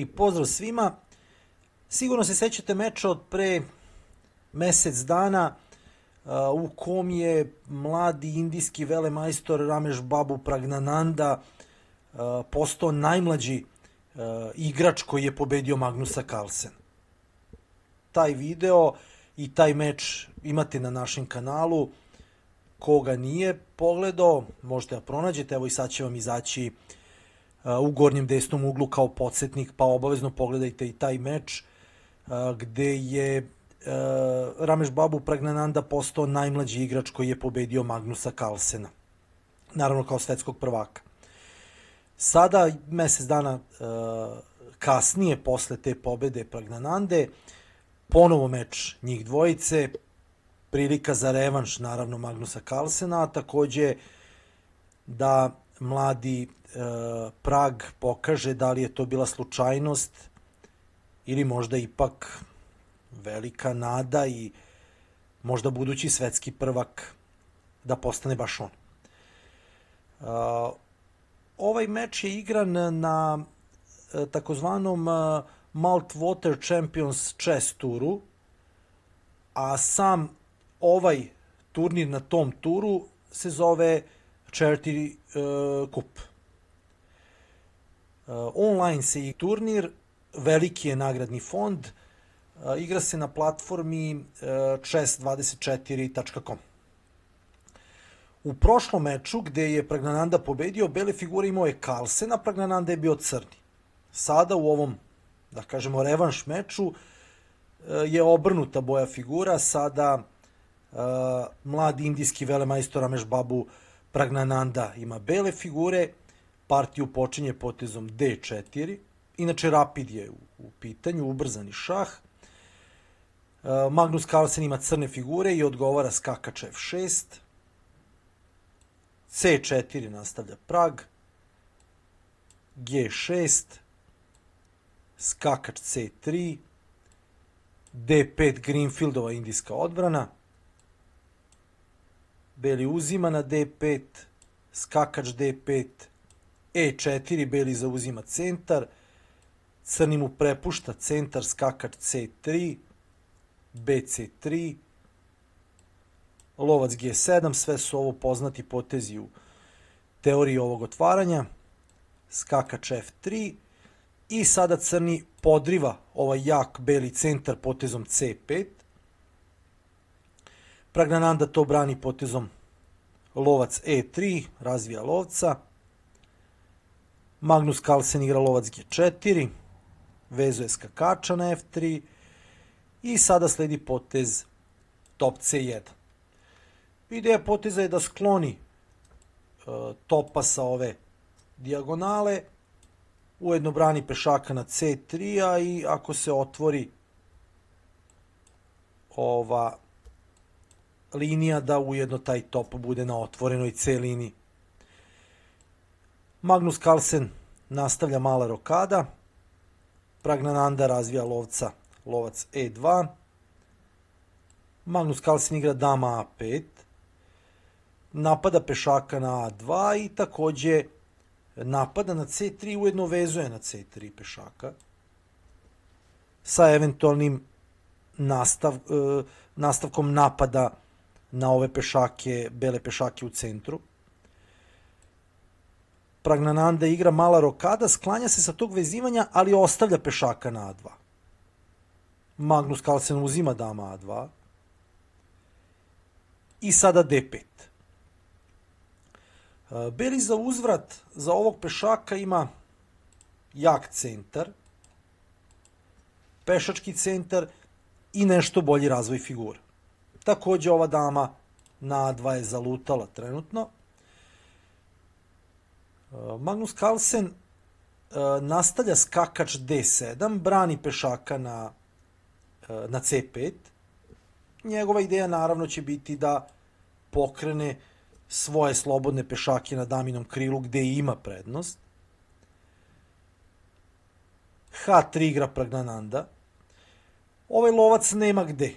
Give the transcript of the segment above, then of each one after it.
i pozdrav svima. Sigurno se sećate meča od pre mesec dana u kom je mladi indijski velemajstor Rameš Babu Pragnananda postao najmlađi igrač koji je pobedio Magnusa Carlsen. Taj video i taj meč imate na našem kanalu. Koga nije pogledao, možete da pronađete. Evo i sad će vam izaći uh, u gornjem desnom uglu kao podsjetnik, pa obavezno pogledajte i taj meč gde je Rameš Babu Pragnananda postao najmlađi igrač koji je pobedio Magnusa Carlsena, naravno kao svetskog prvaka. Sada, mesec dana kasnije posle te pobede Pragnanande, ponovo meč njih dvojice, prilika za revanš naravno Magnusa Carlsena, a takođe da mladi E, Prag pokaže da li je to bila slučajnost ili možda ipak velika nada i možda budući svetski prvak da postane baš on. E, ovaj meč je igran na e, takozvanom Malt Water Champions Chess Touru, a sam ovaj turnir na tom turu se zove Charity uh, Cup. Uh, online se i turnir, veliki je nagradni fond, uh, igra se na platformi uh, chess24.com. U prošlom meču gde je Pragnananda pobedio, bele figure imao je Kalsena, Pragnananda je bio crni. Sada u ovom, da kažemo, revanš meču je obrnuta boja figura, sada mladi indijski velemajstor Ramesh Babu Pragnananda ima bele figure, partiju počinje potezom D4, inače rapid je u, u pitanju, ubrzani šah, e, Magnus Carlsen ima crne figure i odgovara skakač F6. C4 nastavlja prag. G6. Skakač C3. D5 Greenfieldova indijska odbrana. Beli uzima na D5. Skakač D5. E4, beli zauzima centar, crni mu prepušta centar, skakač C3, BC3, lovac G7, sve su ovo poznati potezi u teoriji ovog otvaranja, skakač F3 i sada crni podriva ovaj jak beli centar potezom C5, Pragnananda to brani potezom lovac E3, razvija lovca, Magnus Carlsen igra lovac G4, vezuje skakača na F3 i sada sledi potez top C1. Ideja poteza je da skloni e, topa sa ove dijagonale, ujedno brani pešaka na C3, a i ako se otvori ova linija da ujedno taj top bude na otvorenoj C liniji. Magnus Carlsen nastavlja mala rokada. Pragnananda razvija lovca, lovac E2. Magnus Carlsen igra dama A5. Napada pešaka na A2 i takođe napada na C3 ujedno vezuje na C3 pešaka sa eventualnim nastav, e, nastavkom napada na ove pešake, bele pešake u centru. Pragnananda igra mala rokada, sklanja se sa tog vezivanja, ali ostavlja pešaka na A2. Magnus Carlsen uzima dama A2. I sada D5. E, Beli za uzvrat za ovog pešaka ima jak centar, pešački centar i nešto bolji razvoj figura. Takođe ova dama na A2 je zalutala trenutno. Magnus Carlsen e, nastavlja skakač D7, brani pešaka na, e, na C5. Njegova ideja naravno će biti da pokrene svoje slobodne pešake na daminom krilu gde ima prednost. H3 igra Pragnananda. Ovaj lovac nema gde.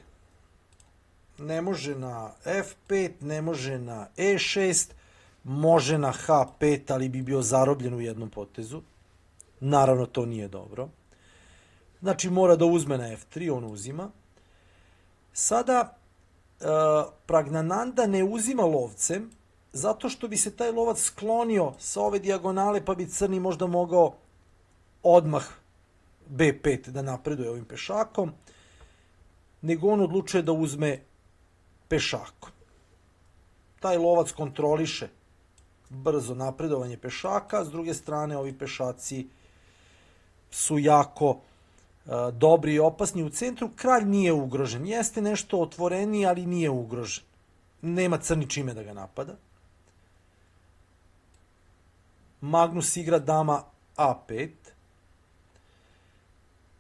Ne može na F5, ne može na E6, može na H5, ali bi bio zarobljen u jednom potezu. Naravno, to nije dobro. Znači, mora da uzme na F3, on uzima. Sada, e, Pragnananda ne uzima lovcem, zato što bi se taj lovac sklonio sa ove dijagonale, pa bi crni možda mogao odmah B5 da napreduje ovim pešakom, nego on odlučuje da uzme pešakom. Taj lovac kontroliše brzo napredovanje pešaka, s druge strane ovi pešaci su jako e, dobri i opasni u centru. Kralj nije ugrožen. Jeste nešto otvoreni, ali nije ugrožen. Nema crni čime da ga napada. Magnus igra dama A5.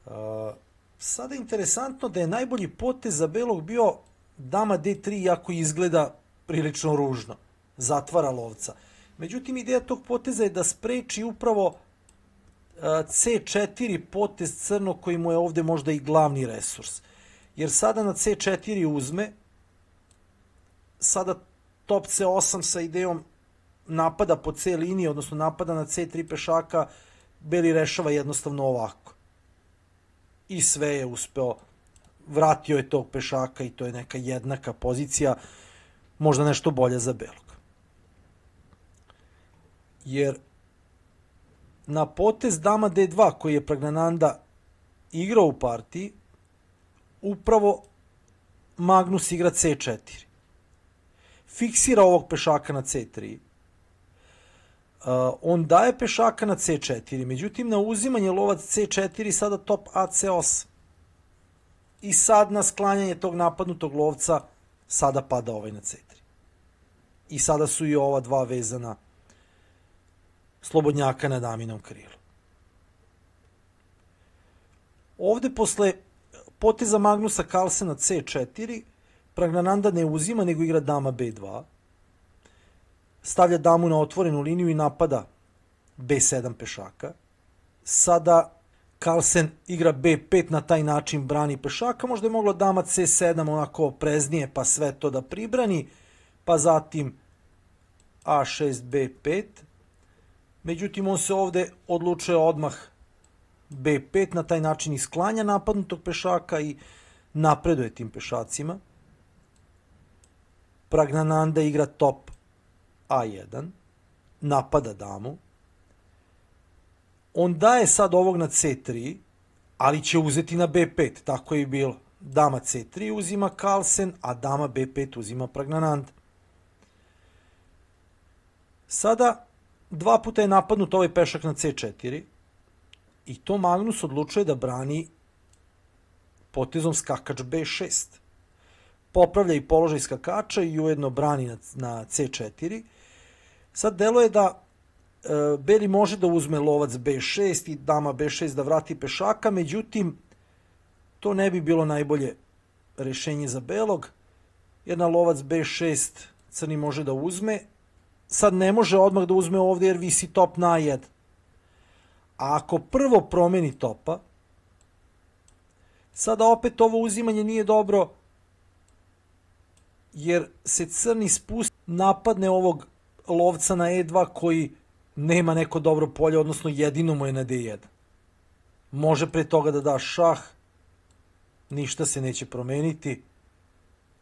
E, sada je interesantno da je najbolji potez za belog bio dama D3, iako izgleda prilično ružno. Zatvara lovca. Međutim, ideja tog poteza je da spreči upravo e, C4 potez crno koji mu je ovde možda i glavni resurs. Jer sada na C4 uzme, sada top C8 sa idejom napada po C liniji, odnosno napada na C3 pešaka, Beli rešava jednostavno ovako. I sve je uspeo, vratio je tog pešaka i to je neka jednaka pozicija, možda nešto bolja za Belu jer na potez dama d2 koji je Pragnananda igrao u partiji, upravo Magnus igra c4. Fiksira ovog pešaka na c3. Uh, on daje pešaka na c4, međutim na uzimanje lovac c4 sada top ac8. I sad na sklanjanje tog napadnutog lovca sada pada ovaj na c3. I sada su i ova dva vezana slobodnjaka na daminom krilu. Ovde posle poteza Magnusa Carlsena C4, Pragnananda ne uzima nego igra dama B2, stavlja damu na otvorenu liniju i napada B7 pešaka. Sada Carlsen igra B5 na taj način brani pešaka, možda je mogla dama C7 onako preznije pa sve to da pribrani, pa zatim A6 B5, Međutim, on se ovde odlučuje odmah B5, na taj način isklanja napadnutog pešaka i napreduje tim pešacima. Pragnananda igra top A1, napada damu. On daje sad ovog na C3, ali će uzeti na B5, tako je i bilo. Dama C3 uzima Kalsen, a dama B5 uzima Pragnanand. Sada dva puta je napadnut ovaj pešak na C4 i to Magnus odlučuje da brani potezom skakač B6. Popravlja i položaj skakača i ujedno brani na, na C4. Sad delo je da e, Beli može da uzme lovac B6 i dama B6 da vrati pešaka, međutim, to ne bi bilo najbolje rešenje za Belog, jer na lovac B6 crni može da uzme, sad ne može odmah da uzme ovde jer visi top na A1. A ako prvo promeni topa, sada opet ovo uzimanje nije dobro jer se crni spust napadne ovog lovca na E2 koji nema neko dobro polje, odnosno jedino mu je na D1. Može pre toga da da šah, ništa se neće promeniti,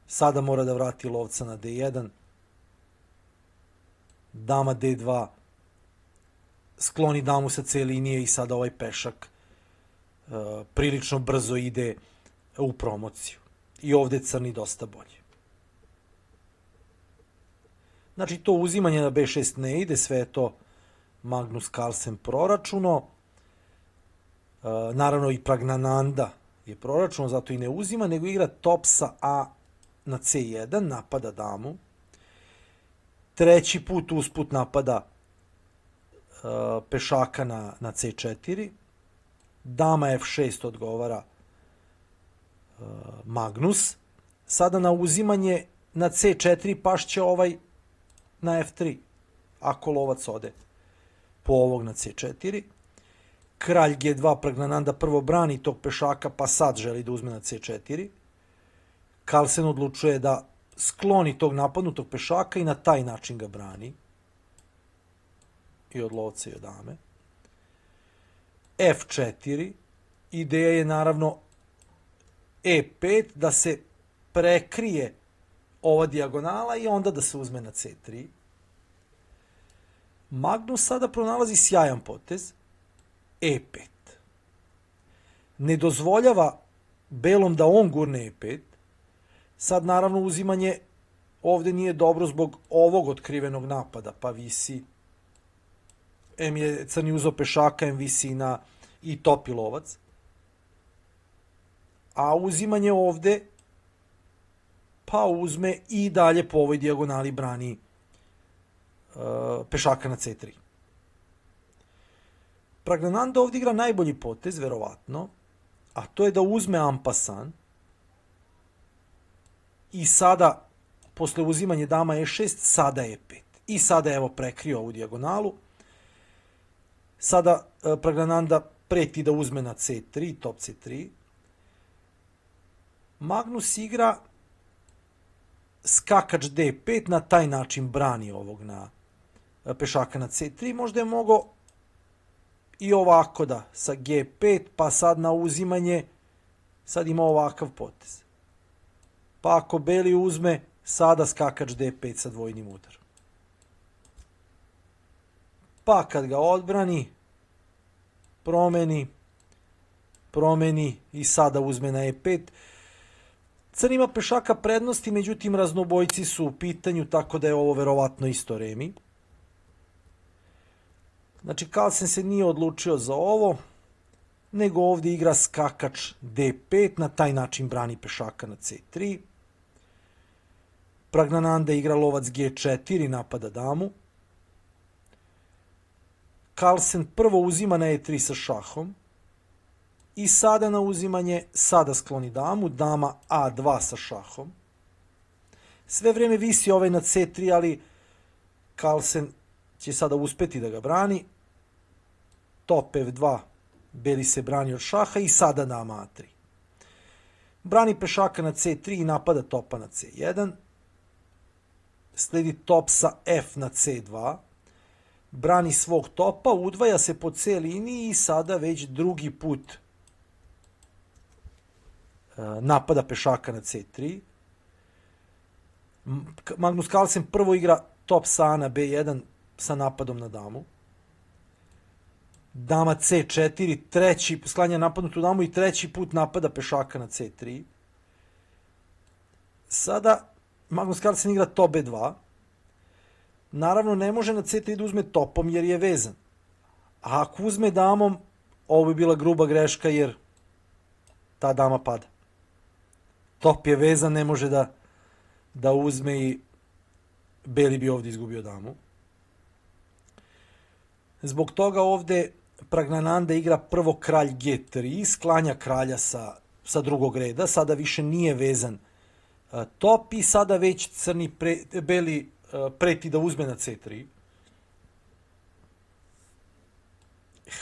sada mora da vrati lovca na D1, dama d2, skloni damu sa C linije i sada ovaj pešak e, prilično brzo ide u promociju. I ovde crni dosta bolje. Znači, to uzimanje na B6 ne ide, sve je to Magnus Carlsen proračuno. E, naravno i Pragnananda je proračuno, zato i ne uzima, nego igra top sa A na C1, napada damu treći put usput napada uh, pešaka na, na C4. Dama F6 odgovara uh, Magnus. Sada na uzimanje na C4 pašće ovaj na F3. Ako lovac ode po ovog na C4. Kralj G2 Pragnananda prvo brani tog pešaka, pa sad želi da uzme na C4. Kalsen odlučuje da skloni tog napadnutog pešaka i na taj način ga brani. I od lovca i od dame. F4. Ideja je naravno E5 da se prekrije ova dijagonala i onda da se uzme na C3. Magnus sada pronalazi sjajan potez E5. Ne dozvoljava belom da on gurne E5, Sad naravno uzimanje ovde nije dobro zbog ovog otkrivenog napada, pa visi M je crni uzo pešaka, M visi na i topi lovac. A uzimanje ovde pa uzme i dalje po ovoj dijagonali brani uh, pešaka na C3. Pragnananda ovde igra najbolji potez, verovatno, a to je da uzme ampasan, i sada, posle uzimanja dama e6, sada e5. I sada je evo prekrio ovu dijagonalu. Sada e, preti da uzme na c3, top c3. Magnus igra skakač d5, na taj način brani ovog na e, pešaka na c3. Možda je mogao i ovako da, sa g5, pa sad na uzimanje, sad ima ovakav potez. Pa ako beli uzme, sada skakač D5 sa dvojnim udarom. Pa kad ga odbrani, promeni, promeni i sada uzme na E5. Crn ima pešaka prednosti, međutim raznobojci su u pitanju, tako da je ovo verovatno isto remi. Znači Kalsen se nije odlučio za ovo, nego ovdje igra skakač D5, na taj način brani pešaka na C3. Pragnananda igra lovac G4, napada damu. Carlsen prvo uzima na E3 sa šahom. I sada na uzimanje, sada skloni damu, dama A2 sa šahom. Sve vrijeme visi ovaj na C3, ali Carlsen će sada uspeti da ga brani. Top F2, beli se brani od šaha i sada dama A3. Brani pešaka na C3 i napada topa na C1 sledi top sa F na C2, brani svog topa, udvaja se po C liniji i sada već drugi put e, napada pešaka na C3. Magnus Carlsen prvo igra top sa na B1 sa napadom na damu. Dama C4, treći, sklanja napadnutu damu i treći put napada pešaka na C3. Sada Magnus Carlsen igra to B2. Naravno, ne može na C3 da uzme topom jer je vezan. A ako uzme damom, ovo bi bila gruba greška jer ta dama pada. Top je vezan, ne može da, da uzme i Beli bi ovdje izgubio damu. Zbog toga ovdje Pragnananda igra prvo kralj G3, sklanja kralja sa, sa drugog reda, sada više nije vezan top i sada već crni pre, beli preti da uzme na C3.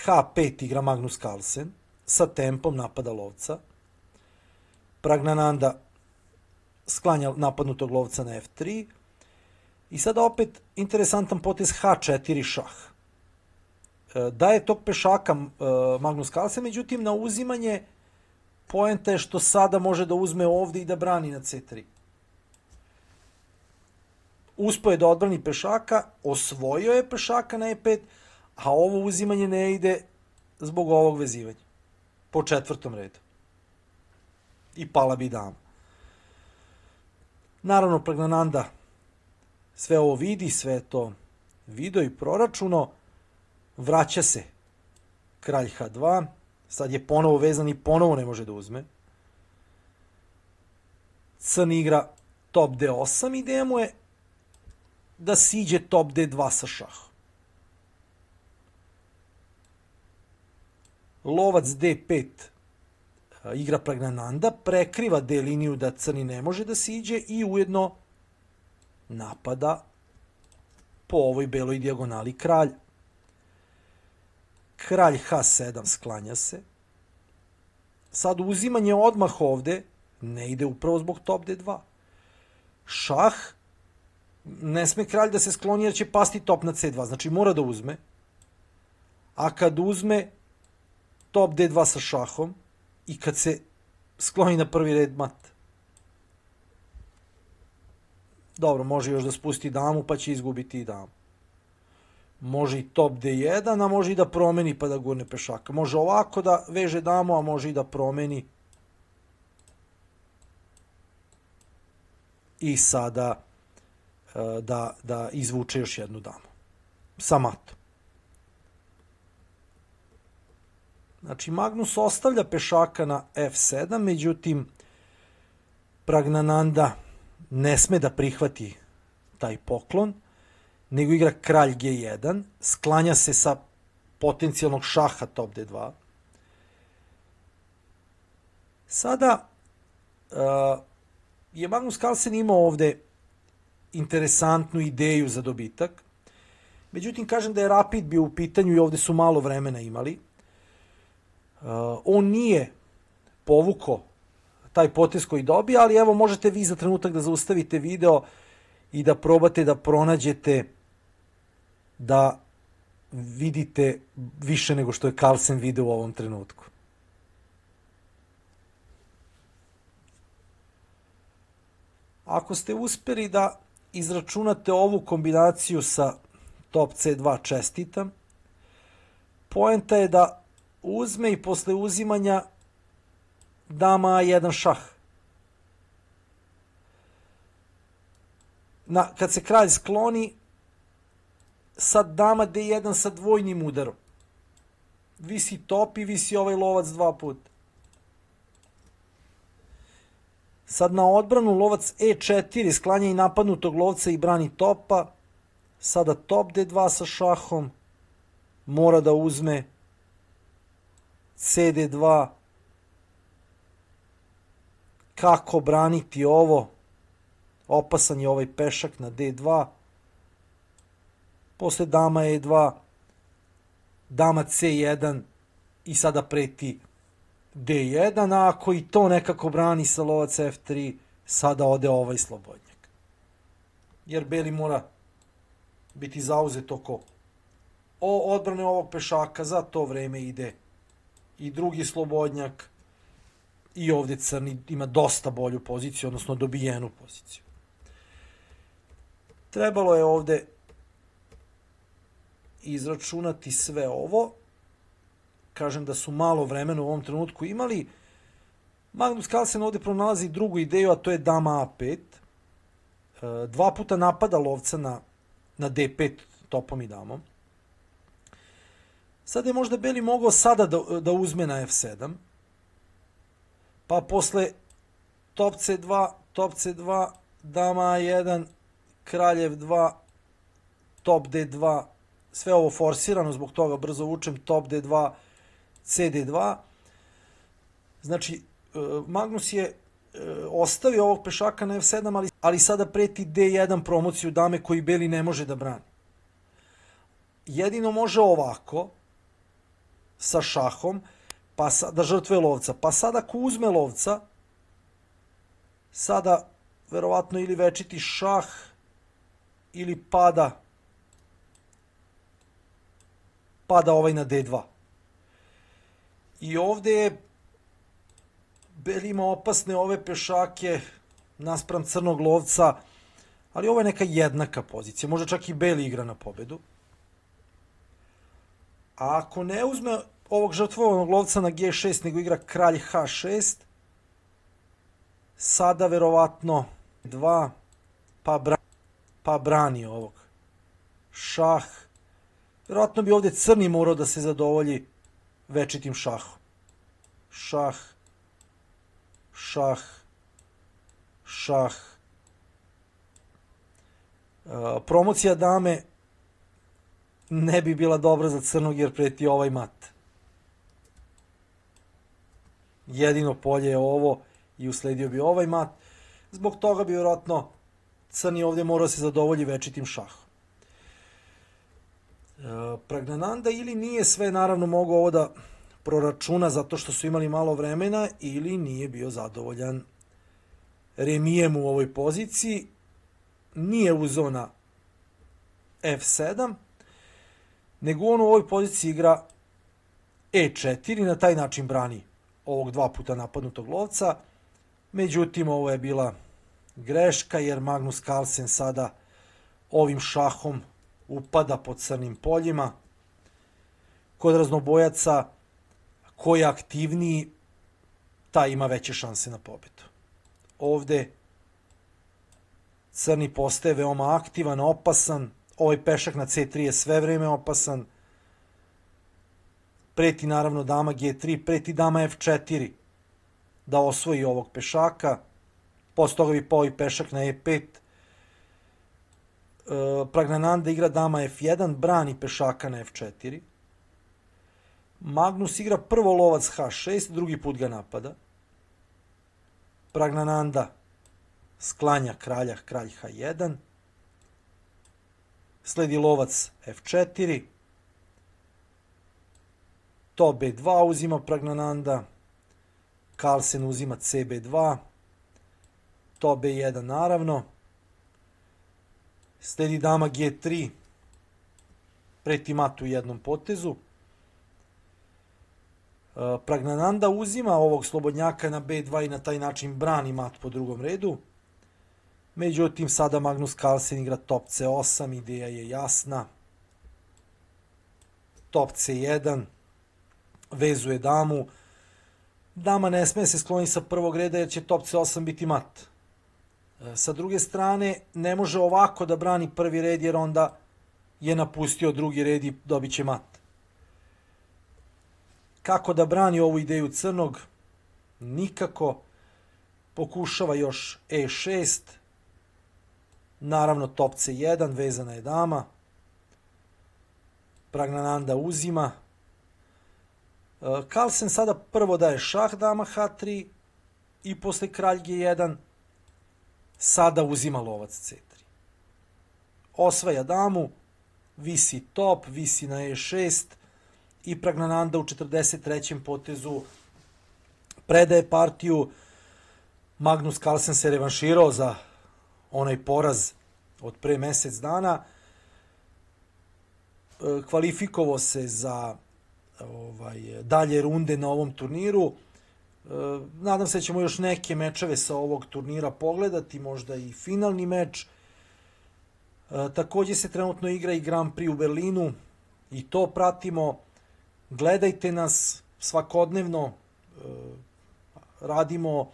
H5 igra Magnus Carlsen, sa tempom napada lovca. Pragnananda sklanja napadnutog lovca na F3. I sada opet interesantan potez H4 šah. E, daje tog pešaka e, Magnus Carlsen, međutim na uzimanje Poenta je što sada može da uzme ovde i da brani na C3. Uspo je da odbrani pešaka, osvojio je pešaka na E5, a ovo uzimanje ne ide zbog ovog vezivanja. Po četvrtom redu. I pala bi dama. Naravno, Pragnananda sve ovo vidi, sve to video i proračuno, vraća se kralj H2, Sad je ponovo vezan i ponovo ne može da uzme. Crni igra top D8 i ideja mu je da siđe top D2 sa šahom. Lovac D5 igra Pragnananda, prekriva D liniju da crni ne može da siđe i ujedno napada po ovoj beloj dijagonali kralja kralj H7 sklanja se. Sad uzimanje odmah ovde ne ide upravo zbog top D2. Šah, ne sme kralj da se skloni jer će pasti top na C2, znači mora da uzme. A kad uzme top D2 sa šahom i kad se skloni na prvi red mat. Dobro, može još da spusti damu pa će izgubiti i damu može i top D1, a može i da promeni pa da gurne pešaka. Može ovako da veže damu, a može i da promeni. I sada e, da, da izvuče još jednu damu. Sa matom. Znači, Magnus ostavlja pešaka na F7, međutim, Pragnananda ne sme da prihvati taj poklon – nego igra kralj G1, sklanja se sa potencijalnog šaha top D2. Sada uh, je Magnus Carlsen imao ovde interesantnu ideju za dobitak. Međutim, kažem da je Rapid bio u pitanju i ovde su malo vremena imali. Uh, on nije povuko taj potes koji dobija, ali evo možete vi za trenutak da zaustavite video i da probate da pronađete da vidite više nego što je Carlsen video u ovom trenutku. Ako ste uspeli da izračunate ovu kombinaciju sa top C2 čestitam, poenta je da uzme i posle uzimanja dama A1 šah. Na, kad se kralj skloni, sa dama d1 sa dvojnim udarom. Visi top i visi ovaj lovac dva puta. Sad na odbranu lovac e4 sklanja i napadnutog lovca i brani topa. Sada top d2 sa šahom. Mora da uzme cd2. Kako braniti ovo? Opasan je ovaj pešak na d2 posle dama E2, dama C1 i sada preti D1, a ako i to nekako brani sa lovac F3, sada ode ovaj slobodnjak. Jer beli mora biti zauzet oko o odbrane ovog pešaka, za to vreme ide i drugi slobodnjak i ovde crni ima dosta bolju poziciju, odnosno dobijenu poziciju. Trebalo je ovde izračunati sve ovo, kažem da su malo vremena u ovom trenutku imali, Magnus Carlsen ovde pronalazi drugu ideju, a to je dama A5. E, dva puta napada lovca na, na D5 topom i damom. Sada je možda Beli mogao sada da, da uzme na F7, pa posle top C2, top C2, dama A1, kraljev 2, top D2, sve ovo forsirano, zbog toga brzo vučem top D2, CD2. Znači, e, Magnus je e, ostavio ovog pešaka na F7, ali, ali sada preti D1 promociju dame koji Beli ne može da brani. Jedino može ovako, sa šahom, pa da žrtve lovca. Pa sada ko uzme lovca, sada verovatno ili večiti šah ili pada pada ovaj na D2. I ovde je Bel ima opasne ove pešake naspram crnog lovca, ali ovo je neka jednaka pozicija. Možda čak i Beli igra na pobedu. A ako ne uzme ovog žrtvovanog lovca na G6, nego igra kralj H6, sada verovatno 2, pa, bra, pa brani ovog. Šah, Vjerojatno bi ovdje crni morao da se zadovolji večitim šahom. Šah, šah, šah. E, promocija dame ne bi bila dobra za crnog jer preti ovaj mat. Jedino polje je ovo i usledio bi ovaj mat. Zbog toga bi vjerojatno crni ovdje morao da se zadovolji večitim šahom. Pragnananda ili nije sve naravno mogao ovo da proračuna zato što su imali malo vremena ili nije bio zadovoljan remijem u ovoj poziciji. Nije u zona F7, nego on u ovoj poziciji igra E4 i na taj način brani ovog dva puta napadnutog lovca. Međutim, ovo je bila greška jer Magnus Carlsen sada ovim šahom upada po crnim poljima. Kod raznobojaca ko je aktivniji, ta ima veće šanse na pobedu. Ovde crni postaje veoma aktivan, opasan, ovaj pešak na C3 je sve vreme opasan, preti naravno dama G3, preti dama F4 da osvoji ovog pešaka, posle toga bi pao i pešak na E5, Eh, Pragnananda igra dama f1, brani pešaka na f4. Magnus igra prvo lovac h6, drugi put ga napada. Pragnananda sklanja kralja, kralj h1. Sledi lovac f4. To b2 uzima Pragnananda. Carlsen uzima cb2. To b1 naravno. Sledi dama G3. Preti mat u jednom potezu. E, Pragnananda uzima ovog slobodnjaka na B2 i na taj način brani mat po drugom redu. Međutim, sada Magnus Carlsen igra top C8, ideja je jasna. Top C1, vezuje damu. Dama ne sme se skloni sa prvog reda jer će top C8 biti mat. Sa druge strane, ne može ovako da brani prvi red, jer onda je napustio drugi red i dobit će mat. Kako da brani ovu ideju crnog? Nikako. Pokušava još e6. Naravno, top c1, vezana je dama. Pragnananda uzima. E, Carlsen sada prvo daje šah dama h3 i posle kralj g1 sada uzima lovac C3. Osvaja damu, visi top, visi na E6 i Pragnananda u 43. potezu predaje partiju. Magnus Carlsen se revanširao za onaj poraz od pre mesec dana. E, kvalifikovao se za ovaj, dalje runde na ovom turniru. E, nadam se da ćemo još neke mečeve sa ovog turnira pogledati, možda i finalni meč. E, takođe se trenutno igra i Grand Prix u Berlinu i to pratimo. Gledajte nas svakodnevno, e, radimo e,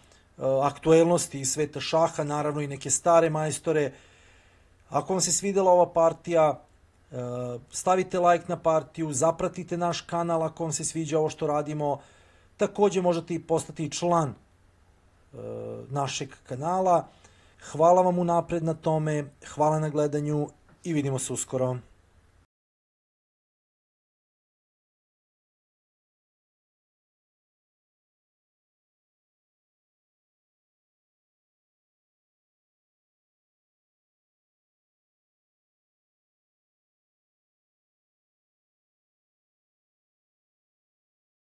aktuelnosti iz sveta šaha, naravno i neke stare majstore. Ako vam se svidela ova partija, e, stavite like na partiju, zapratite naš kanal ako vam se sviđa ovo što radimo, Takođe možete i postati član e, našeg kanala. Hvala vam unapred na tome, hvala na gledanju i vidimo se uskoro.